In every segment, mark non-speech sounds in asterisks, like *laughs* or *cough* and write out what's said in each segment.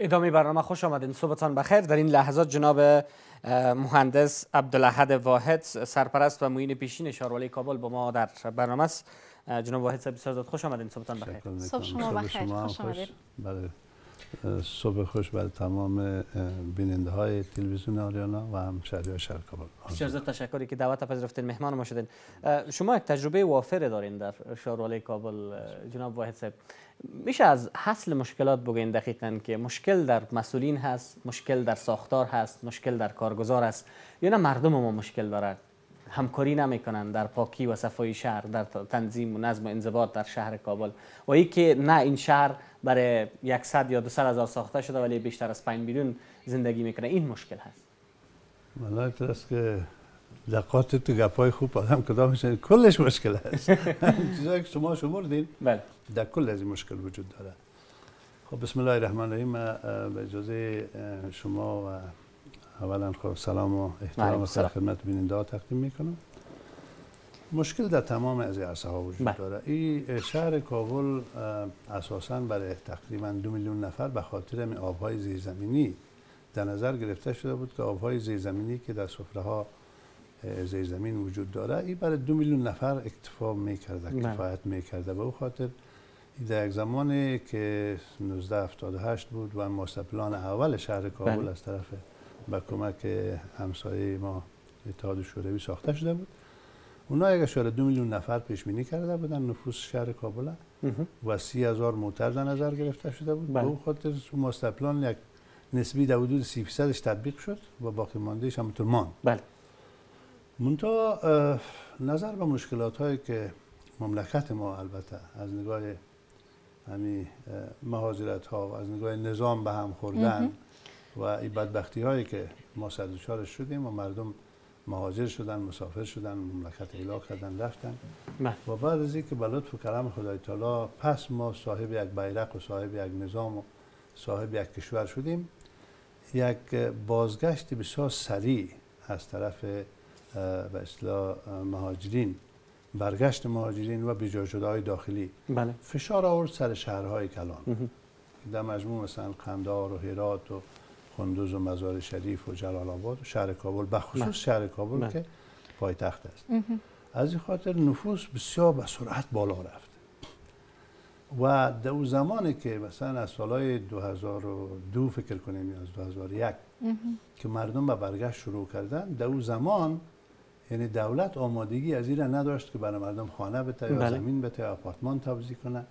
ادامه برنامه خوش آمدین صبحتان بخیر در این لحظات جناب مهندس عبدالحد واحد سرپرست و معین پیشین شاروالی کابل با ما در برنامه است جناب واحد صاحب خوش آمدین صبحتان بخیر صبح شما بخیر خوش آمدین بله. صبح خوش بر تمام بیننده های تلویزیون آریانا و هم شهری شرکابان بسیار زیاد تشکری که دعوت پذیرفتین مهمان ما شدین شما یک تجربه وافر دارین در شهرواله کابل جناب واحد صاحب میشه از حصل مشکلات بگین دقیقا که مشکل در مسئولین هست مشکل در ساختار هست مشکل در کارگزار هست یا نه مردم ما مشکل دارد همکاری نمیکنند در پاکی و صفای شهر در تنظیم و نظم و انضباط در شهر کابل و ای که نه این شهر برای صد یا دو 200 هزار ساخته شده ولی بیشتر از 5 میلیون زندگی میکنه این مشکل هست ملایت است که دقات تو گپای خوب آدم میشه کلش مشکل هست *laughs* چیزایی که شما شمردین بله در کل از این مشکل وجود داره خب بسم الله الرحمن الرحیم به اجازه شما و اولا خب سلام و احترام و خدمت بیننده ها تقدیم میکنم مشکل در تمام از عرصه ها وجود بله. داره این شهر کابل اساسا برای تقریبا دو میلیون نفر به خاطر آبهای زیرزمینی در نظر گرفته شده بود که آبهای زیرزمینی که در سفره ها زیرزمین وجود داره این برای دو میلیون نفر اکتفا میکرده بله. کفایت میکرده به او خاطر در یک زمانی که 1978 بود و ماستر اول شهر کابل بله. از طرف با کمک همسایه ما اتحاد شوروی ساخته شده بود اونا یک اشاره دو میلیون نفر پیش بینی کرده بودن نفوس شهر کابل و سی هزار موتر در نظر گرفته شده بود بله. به خاطر تو یک نسبی در حدود سی فیصدش تطبیق شد و باقی ماندهش هم ماند بله منتها نظر به مشکلات هایی که مملکت ما البته از نگاه همی مهاجرت ها و از نگاه نظام به هم خوردن و این بدبختی هایی که ما سرزوشارش شدیم و مردم مهاجر شدن مسافر شدن مملکت علاق کردن رفتن با بله. و بعد از اینکه به لطف و کرم خدای تعالی پس ما صاحب یک بیرق و صاحب یک نظام و صاحب یک کشور شدیم یک بازگشت بسیار سریع از طرف به اصطلاح مهاجرین برگشت مهاجرین و بجا جدای های داخلی بله. فشار آورد سر شهرهای کلان در مجموع مثلا قندار و هرات و کندوز و مزار شریف و جلال آباد و شهر کابل بخصوص بله. شهر کابل من. بله. که پایتخت است از این خاطر نفوس بسیار به سرعت بالا رفت و در اون زمانی که مثلا از سالهای 2002 فکر کنیم یا از 2001 که مردم به برگشت شروع کردن در اون زمان یعنی دولت آمادگی از این نداشت که برای مردم خانه بته یا بله. زمین بته یا آپارتمان توضیح کنه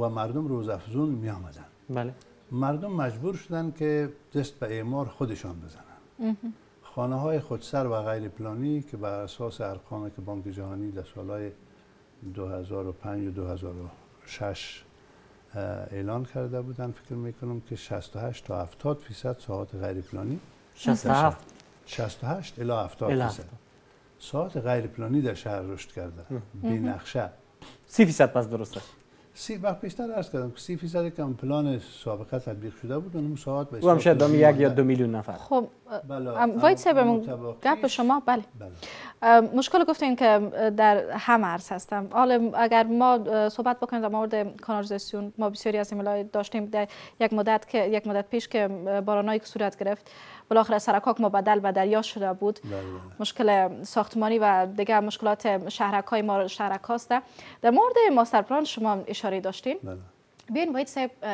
و مردم روزافزون می آمدن بله. مردم مجبور شدن که دست به اعمار خودشان بزنن خانه های خودسر و غیر پلانی که بر اساس ارقام که بانک جهانی در های 2005 و 2006 اعلان کرده بودن فکر میکنم که 68 تا 70 فیصد ساعت غیر پلانی 67 68 الی 70 فیصد ساعت غیر پلانی در شهر رشد کرده بی نقشه 30 فیصد پس درسته سی وقت بیشتر عرض کردم که سی فیصد کم پلان سابقه تطبیق شده بود اون ساعت بشه هم شاید یک یا دو میلیون نفر خب بله، وایت سبمون گپ شما بله, بله. مشکل گفتین که در هم عرض هستم حالا اگر ما صحبت بکنیم در مورد کانالیزاسیون ما بسیاری از ایمیل داشتیم در یک مدت که یک مدت پیش که بارانایی که صورت گرفت بالاخره سرکاک مبدل به دریا شده بود بله، بله. مشکل ساختمانی و دیگر مشکلات شهرک ما شهرک در مورد ماستر پلان شما اشاره داشتین بله. بیاین باید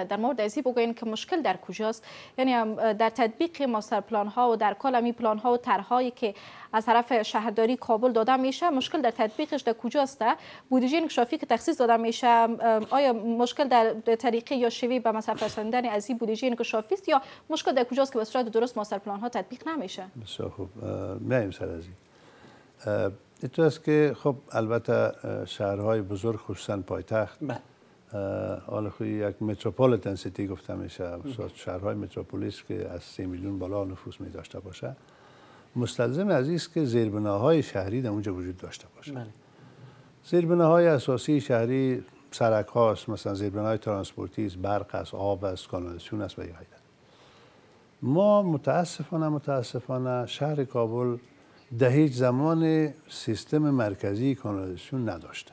در مورد ازی بگوین که مشکل در کجاست یعنی در تطبیق ماستر پلان ها و در می پلان ها و طرحهایی که از طرف شهرداری کابل داده میشه مشکل در تطبیقش در کجاست بودجه انکشافی که تخصیص داده میشه آیا مشکل در طریقه یا شیوه به مصرف رساندن از این بودجه است یا مشکل در کجاست که به صورت درست ماستر پلان ها تطبیق نمیشه بسیار خوب میایم سر از این است که خب البته شهرهای بزرگ خصوصا پایتخت بله. خوی خب یک متروپولیتن سیتی گفته میشه شهرهای متروپولیس که از 3 میلیون بالا نفوس می داشته باشه مستلزم از است که زیربناهای شهری در اونجا وجود داشته باشه بله. زیربناهای اساسی شهری سرک هاست مثلا زیربناهای ترانسپورتی است برق است آب است کانالیسیون است و یه ما متاسفانه متاسفانه شهر کابل ده هیچ زمان سیستم مرکزی کانالیسیون نداشته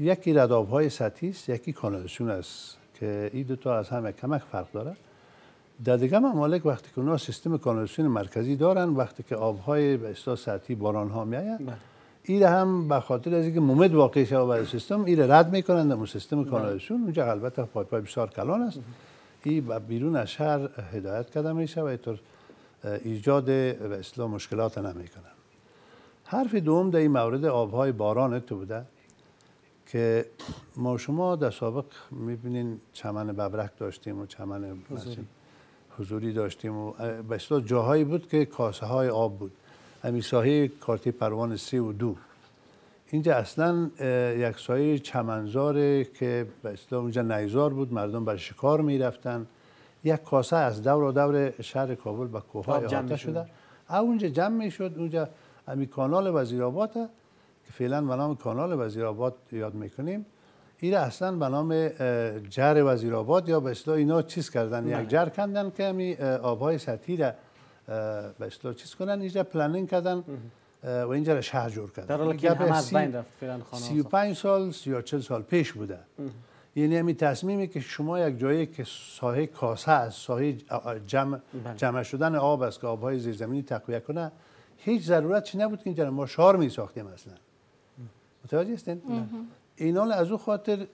یکی رداب های سطحی است یکی کانالسیون است که این دو تا از همه کمک فرق داره در دیگر ممالک وقتی که اونا سیستم کانالسیون مرکزی دارن وقتی که آبهای به اصطلاح سطحی باران ها میاین بله. این هم به خاطر از اینکه ممد واقع شده برای سیستم این رد میکنن در سیستم بله. کانالسیون اونجا البته پایپای بسیار کلان است این بیرون از شهر هدایت کرده میشه و اینطور ایجاد به مشکلات نمیکنن حرف دوم در این مورد آبهای باران تو بوده که ما شما در سابق میبینین چمن ببرک داشتیم و چمن حضوری, داشتیم و بسیار جاهایی بود که کاسه های آب بود همین کارتی پروان سی و دو اینجا اصلا یک سایه چمنزاره که به اونجا نیزار بود مردم بر شکار میرفتن یک کاسه از دور و دور شهر کابل به کوه های شده اونجا جمع میشد اونجا امی کانال وزیراباته که فعلا به نام کانال وزیر آباد یاد میکنیم این اصلا به نام جر وزیر آباد یا به اصطلاح اینا چیز کردن بله. یک جر کندن که همی آبهای سطحی را به اصطلاح چیز کنن اینجا پلنینگ کردن و اینجا را شهر جور کردن در حالی یعنی که هم از بین رفت فعلا خانه 35 سال یا 40 سال پیش بوده یعنی همی تصمیمی که شما یک جایی که ساحه کاسه است ساحه جمع, بله. جمع شدن آب است که آبهای زیرزمینی تقویه کنه هیچ ضرورت چی نبود که اینجا ما شار می ساختیم اصلا متوجه هستین اینا از او خاطر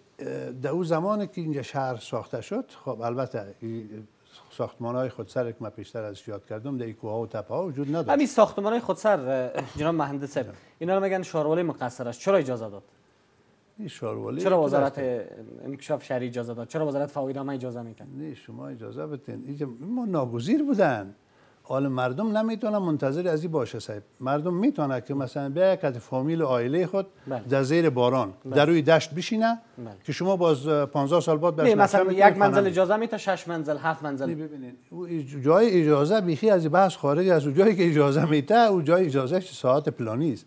در او که اینجا شهر ساخته شد خب البته ساختمان های خودسر که من پیشتر از یاد کردم در کوه و تپه ها وجود نداشت همین ساختمان های خودسر جناب مهندس اینا رو میگن شاروالی مقصر است چرا اجازه داد این شاروالی چرا وزارت انکشاف شهری اجازه داد چرا وزارت فاویدامه اجازه میکن؟ نه شما اجازه بدین اینجا ما ناگزیر بودن حال مردم نمیتونه منتظر از این باشه صاحب مردم میتونه که مثلا بیا از فامیل عائله خود بله. در زیر باران بله. در روی دشت بشینه بله. که شما باز 15 سال بعد نه مثلا یک منزل اجازه می تا شش منزل هفت منزل ببینید جای اجازه بیخی از بحث خارج از جایی که اجازه میته او جای اجازه ساعت پلانی است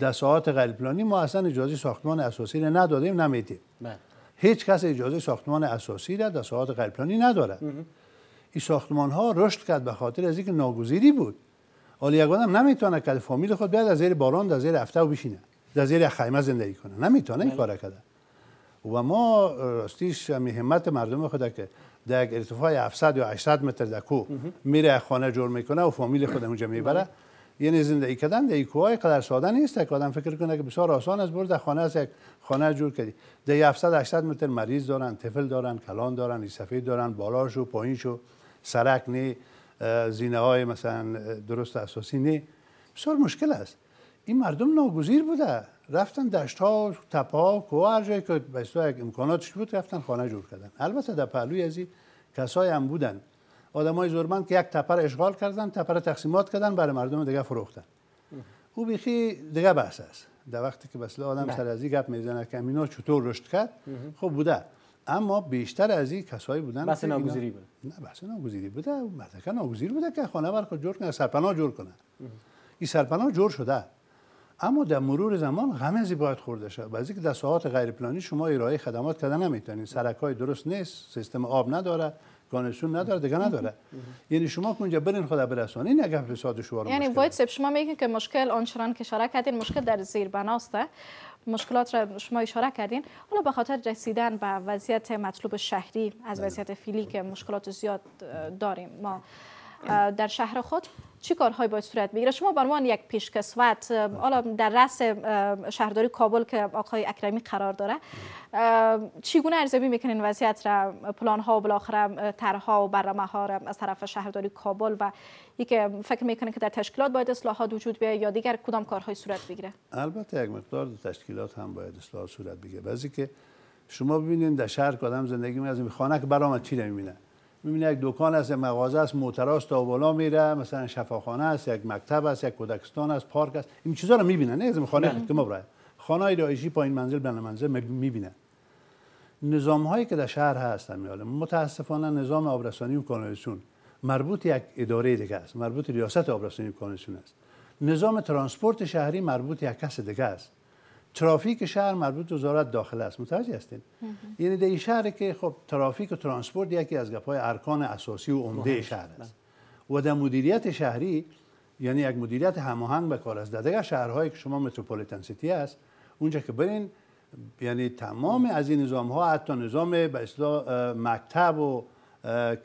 در ساعت غیر پلانی ما اصلا اجازه ساختمان اساسی را ندادیم نمیدیم هیچ کس اجازه ساختمان اساسی را در ساعت غیر پلانی نداره این ساختمان ها رشد کرد به خاطر از اینکه ناگزیری بود آل یگان هم نمیتونه که فامیل خود بیاد از زیر باران در زیر هفته بشینه در زیر خیمه زندگی کنه نمیتونه این بله. کار کرده و ما راستیش همت مردم خود که در ارتفاع 700 یا 800 متر در کوه میره خانه جور میکنه و فامیل خود اونجا میبره بله. یعنی زندگی کردن در کوه قدر ساده نیست که آدم فکر کنه که بسیار آسان است برو خانه از یک خانه جور کردی در 700 800 متر مریض دارن طفل دارن کلان دارن سفید دارن بالاشو پایینشو سرک نی زینه های مثلا درست اساسی نی بسیار مشکل است این مردم ناگزیر بوده رفتن دشت ها تپا کو هر جایی که امکانات امکاناتش بود رفتن خانه جور کردن البته در پهلوی از این کسای هم بودن آدم های زورمند که یک تپر اشغال کردن تپر تقسیمات کردن برای مردم دیگه فروختن او بیخی دیگه بحث است در وقتی که بسیار آدم سر از این گپ میزنه که اینا چطور رشد کرد خب بوده اما بیشتر از این کسایی بودن بس ناگزیری بود نه بس ناگزیری بوده مثلا ناگزیر بوده که خانه خود جور کنه سرپناه جور کنه این سرپناه جور شده اما در مرور زمان از باید خورده شد بعضی که در ساعات غیر پلانی شما ارائه خدمات کردن نمیتونید سرکای درست نیست سیستم آب نداره دانشون نداره دیگه نداره یعنی شما اونجا برین خدا برسون این یعنی فساد شما یعنی وایت شما میگین که مشکل آنچنان که اشاره کردین مشکل در زیر بناسته مشکلات را شما اشاره کردین حالا به خاطر رسیدن به وضعیت مطلوب شهری از بله. وضعیت فیلی که بله. مشکلات زیاد داریم ما بله. در شهر خود چی کارهایی باید صورت بگیره شما به عنوان یک پیشکسوت حالا در رأس شهرداری کابل که آقای اکرمی قرار داره چگونه ارزیابی میکنین وضعیت را پلان ها و بالاخره طرحها و برنامه ها را از طرف شهرداری کابل و یکی فکر میکنین که در تشکیلات باید اصلاحات وجود بیاید یا دیگر کدام کارهای صورت بگیره البته یک مقدار در تشکیلات هم باید اصلاحات صورت بگیره بعضی که شما ببینید در شهر کدام زندگی می خانه که برام چی نمیبینه میبینی یک دکان است یک مغازه است موتراست تا بالا میره مثلا شفاخانه است یک مکتب است یک کودکستان است پارک است این چیزا رو میبینن نه از خانه که ما برای خانه رایجی پایین منزل به منزل میبینن نظام هایی که در شهر هستن، میاله متاسفانه نظام آبرسانی و کانالیزاسیون مربوط یک اداره دیگه است مربوط ریاست آبرسانی و کانالیزاسیون است نظام ترانسپورت شهری مربوط یک کس دیگه است ترافیک شهر مربوط وزارت داخل است متوجه هستین یعنی در این شهر که خب ترافیک و ترانسپورت یکی از گپای ارکان اساسی و عمده خب، شهر بله. است و در مدیریت شهری یعنی یک مدیریت هماهنگ به کار است در دیگر شهرهایی که شما متروپولیتن سیتی است اونجا که برین یعنی تمام از این نظام ها حتی نظام به اصطلاح مکتب و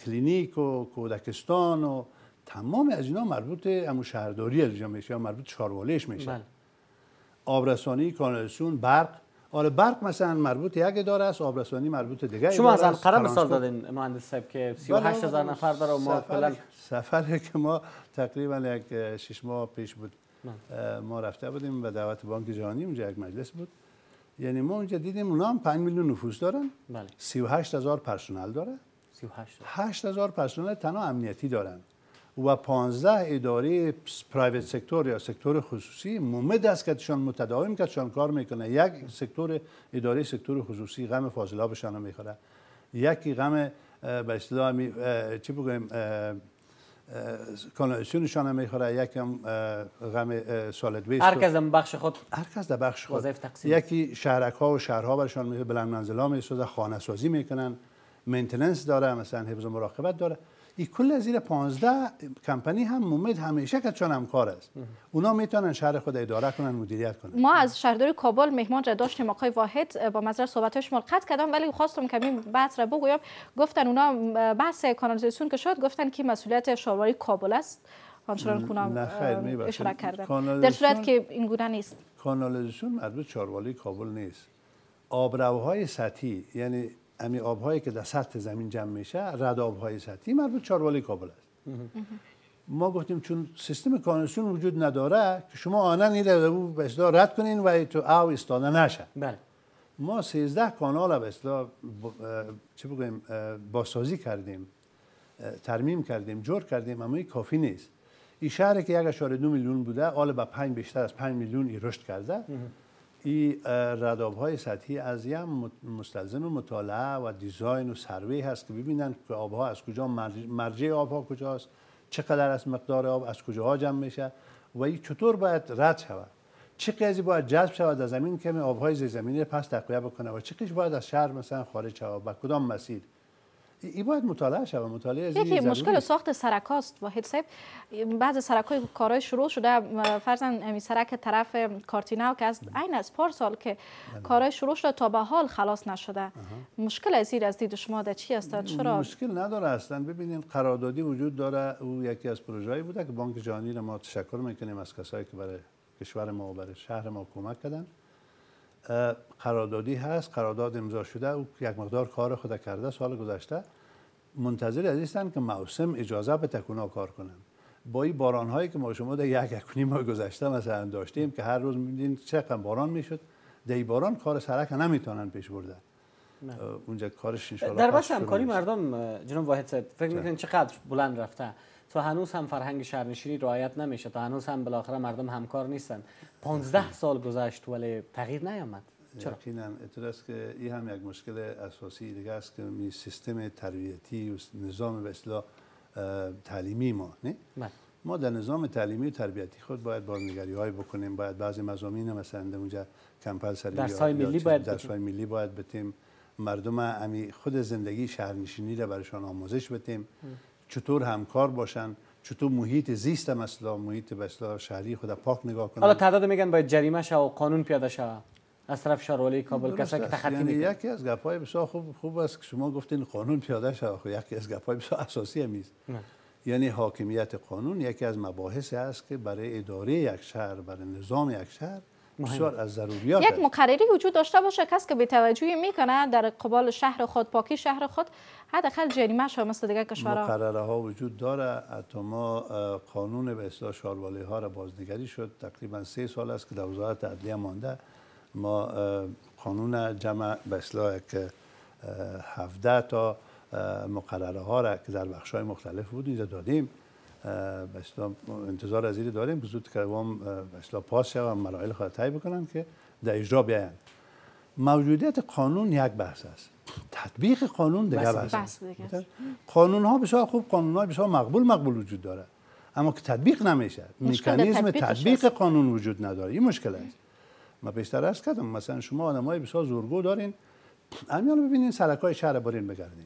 کلینیک و کودکستان و تمام از اینا مربوط امو شهرداری از میشه یا مربوط چارواله میشه بله. آبرسانی کانالسون برق آره برق مثلا مربوط یک اداره است آبرسانی مربوط دیگه شما از القره مثال دادین مهندس صاحب که 38 بله، هزار نفر داره ما سفر که ما تقریبا یک 6 ماه پیش بود بله. ما رفته بودیم به دعوت بانک جهانی اونجا یک مجلس بود یعنی ما اونجا دیدیم اونا هم 5 میلیون نفوس دارن بله 38 هزار پرسنل داره 38 هزار پرسنل تنها امنیتی دارن و 15 اداره پرایوت سکتور یا سکتور خصوصی ممد است که شان متداوم که شان کار میکنه یک سکتور اداره سکتور خصوصی غم فاضلا بشن میخوره یکی غم به اصطلاح چی بگویم کانالسیونشان هم میخوره یکم غم سالد ویست هر کس بخش خود هر کس در بخش خود یکی شهرک ها و شهرها برشان میخوره بلند منزل ها میسازه خانه سازی میکنن مینتیننس داره مثلا حفظ و مراقبت داره ای کل از زیر پانزده کمپانی هم ممید همیشه که چون همکار است اونا میتونن شهر خود اداره کنن مدیریت کنن ما از شهردار کابل مهمان را داشتیم آقای واحد با مزرعه صحبتش قد کردم ولی خواستم کمی بحث را بگویم گفتن اونا بحث کانالیزاسیون که شد گفتن که مسئولیت شهرواری کابل است آنچنان کنم اشاره کردن در صورت که این گونه نیست کانالیزاسیون مربوط شهرواری کابل نیست آبروهای سطحی یعنی امی آبهایی که در سطح زمین جمع میشه رد آبهای سطحی مربوط چاروالی کابل است ما گفتیم چون سیستم کانسون وجود نداره که شما آنن این رو به رد کنین و تو او استانه نشه بله. ما 13 کانال به اصطلاح چه بگویم باسازی کردیم ترمیم کردیم جور کردیم اما این کافی نیست این شهر که یک اشاره دو میلیون بوده آل به 5 بیشتر از 5 میلیون رشد کرده این رداب های سطحی از یه مستلزم مطالعه و دیزاین و سروی هست که ببینن که آبها از کجا مرجع آبها کجاست چقدر از مقدار آب از کجا جمع میشه و این چطور باید رد شود چه باید جذب شود از زمین که آبهای زیرزمینی پس تقویه بکنه و چه باید از شهر مثلا خارج شود و کدام مسیر این باید مطالعه شود مطالعه از یکی مشکل ساخت سرک هاست واحد صاحب بعض سرک های کارهای شروع شده فرزن امی سرک طرف کارتیناو که از بله. عین از سال که بله. کارهای شروع شده تا به حال خلاص نشده مشکل از از دید شما ده چی چرا مشکل نداره اصلا ببینید قراردادی وجود داره او یکی از پروژه‌ای بوده که بانک جهانی ما تشکر میکنیم از کسایی که برای کشور ما برای شهر ما کمک کردن قراردادی هست قرارداد امضا شده و یک مقدار کار خود کرده سال گذشته منتظر هستن که موسم اجازه به تکونا کار کنن با این باران هایی که ما شما در یک یک ماه گذشته مثلا داشتیم که هر روز میدین چقدر باران میشد دی باران کار سرک نمیتونن پیش برده اونجا کارش ان در بس همکاری مردم جناب واحد صاحب فکر میکنین چقدر بلند رفته تا هنوز هم فرهنگ شهرنشینی رعایت نمیشه تا هنوز هم بالاخره مردم همکار نیستن 15 سال گذشت ولی تغییر نیامد چرا یقینا که این هم یک مشکل اساسی دیگه است که می سیستم تربیتی و نظام به اصطلاح تعلیمی ما نه بله. ما در نظام تعلیمی و تربیتی خود باید بازنگری های بکنیم باید بعضی مزامین مثلا در اونجا کمپل درس های ملی باید درس های ملی باید بتیم مردم خود زندگی شهرنشینی را برایشان آموزش بتیم چطور همکار باشن چطور محیط زیست مثلا محیط بسلا شهری خود پاک نگاه کنن حالا تعداد میگن باید جریمه شه و قانون پیاده شه از طرف شاروالی کابل کسا که تخطی یعنی یکی از گپای بسیار خوب خوب است که شما گفتین قانون پیاده شه یکی از گپای بسیار اساسی هم یعنی حاکمیت قانون یکی از مباحث است که برای اداره یک شهر برای نظام یک شهر بسیار از ضروریات یک مقرری وجود داشته باشه کس که بیتوجهی میکنه در قبال شهر خود پاکی شهر خود حداقل جریمه شو مثل دیگه کشورا مقرره ها وجود داره حتی ما قانون به اصلاح شاروالی ها را بازنگری شد تقریبا سه سال است که در وزارت عدلیه مانده ما قانون جمع به اصلاح که 17 تا مقرره ها را که در بخش های مختلف بود دادیم انتظار از ایری داریم زود که وام پاس شوم مراحل خواهد تایی بکنن که در اجرا بیاین موجودیت قانون یک بحث است تطبیق قانون دیگه بحث است قانون ها بسیار خوب قانون های بسیار مقبول مقبول وجود داره اما که تطبیق نمیشه میکنیزم تطبیق قانون وجود نداره این مشکل است ما بیشتر ارز کردم مثلا شما های بسیار زورگو دارین الان ببینین های شهر برین بگردین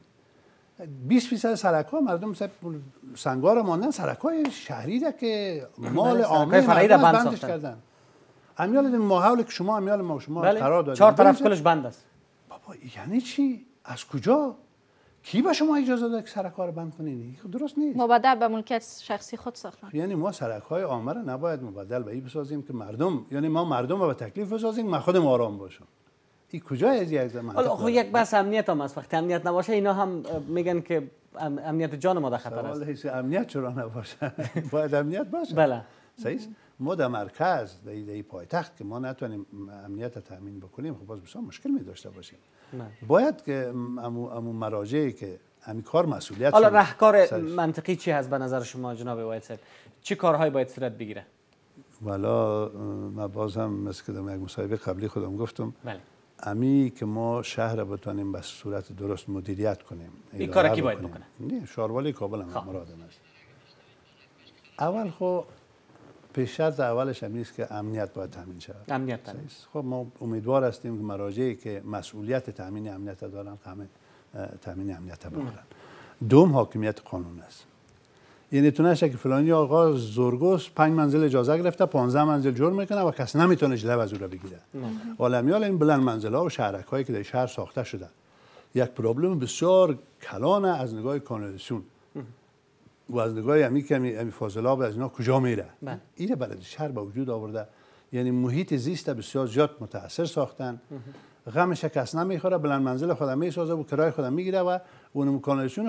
20 فیصد سرکا مردم مثل سنگار ماندن سرکای شهری ده که بله، مال عامه مردم بندش کردن امیال ماحول که شما امیال ما شما بله. قرار دادید چهار طرف کلش بند است بابا یعنی چی از کجا کی به شما اجازه داده که سرکار رو بند کنین خب درست نیست مبدل به ملکیت شخصی خود ساختن یعنی ما سرکای عامه را نباید مبدل به این بسازیم که مردم یعنی ما مردم رو به تکلیف بسازیم ما خودم آرام باشم کی کجا از یک زمان حالا یک بس امنیت هم است وقتی امنیت نباشه اینا هم میگن که امنیت جان ما در خطر است حیث امنیت چرا نباشه *laughs* باید امنیت باشه بله صحیح ما در مرکز در ای پایتخت که ما نتونیم امنیت تامین بکنیم خب باز بسیار مشکل می باشیم باید که امو مراجعه که همین کار مسئولیت حالا رهکار منطقی چی هست به نظر شما جناب وایت چی کارهایی باید صورت بگیره والا من بازم مثل که در یک مصاحبه قبلی خودم گفتم بله. امی که ما شهر رو به صورت درست مدیریت کنیم این کار کی باید بکنه نه شاروالی کابل هم خب. مراد است اول خو خب، از اولش هم نیست که امنیت باید تامین شود امنیت خب ما امیدوار هستیم که مراجعی که مسئولیت تامین امنیت دارن همه تامین امنیت بکنن دوم حاکمیت قانون است یعنی تو نشه که فلانی آقا زرگوس پنج منزل اجازه گرفته 15 منزل جور میکنه و کس نمیتونه جلو از او رو بگیره عالمیال این بلند منزل ها و شهرک هایی که در شهر ساخته شده یک پرابلم بسیار کلانه از نگاه کانالیسیون و از نگاه همی کمی همی به از اینا کجا میره بله. اینه بلد شهر به وجود آورده یعنی محیط زیست بسیار زیاد متاثر ساختن غمش کس نمیخوره بلند منزل خودم میسازه و کرای خودم میگیره و اون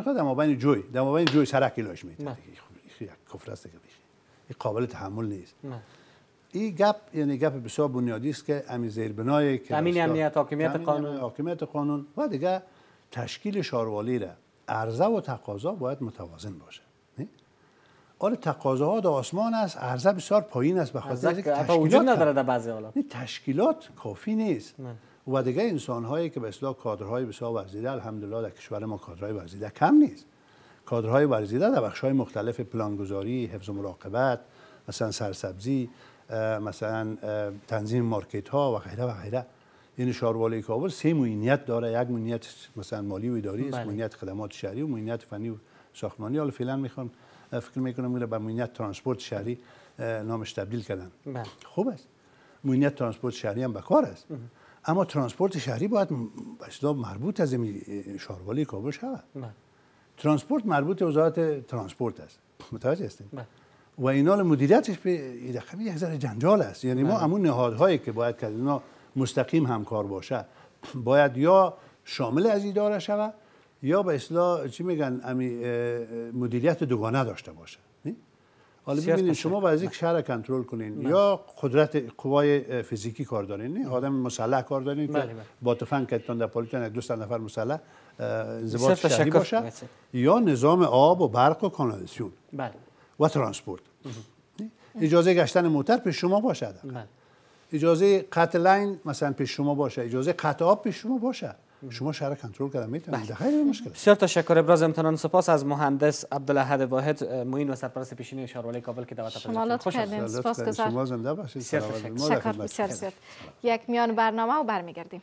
خود بین جوی سرک جوی سرکی میده خب، یک کفر است که بشه این قابل تحمل نیست این گپ یعنی گپ بسیار بنیادی است که امی زیربنای که امین امنیت حاکمیت قانون حاکمیت قانون و دیگه تشکیل شاروالی را عرضه و تقاضا باید متوازن باشه حال آره، تقاضاها در آسمان است عرضه بسیار پایین است به خاطر اینکه نداره در بعضی حالات تشکیلات کافی نیست و دیگه انسان هایی که به اصطلاح کادرهای بسیار ورزیده الحمدلله در کشور ما کادرهای ورزیده کم نیست کادرهای ورزیده در بخش های مختلف پلانگذاری حفظ و مراقبت مثلا سرسبزی مثلا تنظیم مارکت ها و غیره و غیره این یعنی شاروالی کابل سه موینیت داره یک موینیت مثلا مالی و اداری است بله. موینیت خدمات شهری و موینیت فنی و ساختمانی حالا فعلا میخوام فکر میکنم میره به موینیت ترانسپورت شهری نامش تبدیل کردن بله. خوب است موینیت ترانسپورت شهری هم به کار است اما ترانسپورت شهری باید مربوط از شاروالی کابل شود بله. ترانسپورت مربوط به وزارت ترانسپورت است متوجه هستیم بله. و اینا مدیریتش به یک ذره جنجال است یعنی ما بله. همون نهادهایی که باید که اینا مستقیم همکار باشه باید یا شامل از اداره شود یا به اصلاح چی میگن امی مدیریت دوگانه داشته باشه حالا ببینید شما باید یک شهر کنترل کنین یا قدرت قوای فیزیکی کار دارین آدم مسلح کار دارین که بله، بله. با تفنگ کتون در یک دو نفر مسلح انضباط شهری باشه یا نظام آب و برق و کانالیسیون بله. و ترانسپورت اجازه گشتن موتر پیش شما باشه اجازه قطع لین مثلا پیش شما باشه اجازه قطع آب پیش شما باشه شما شهر کنترل کردن میتونید بله. خیلی مشکل بسیار تشکر ابراز امتنان سپاس از مهندس عبدالاحد واحد موین و سرپرست پیشین شهرولی کابل که دعوت شما لطف کردیم سپاس گذار شما زنده باشید بسیار تشکر یک میان برنامه و برمیگردیم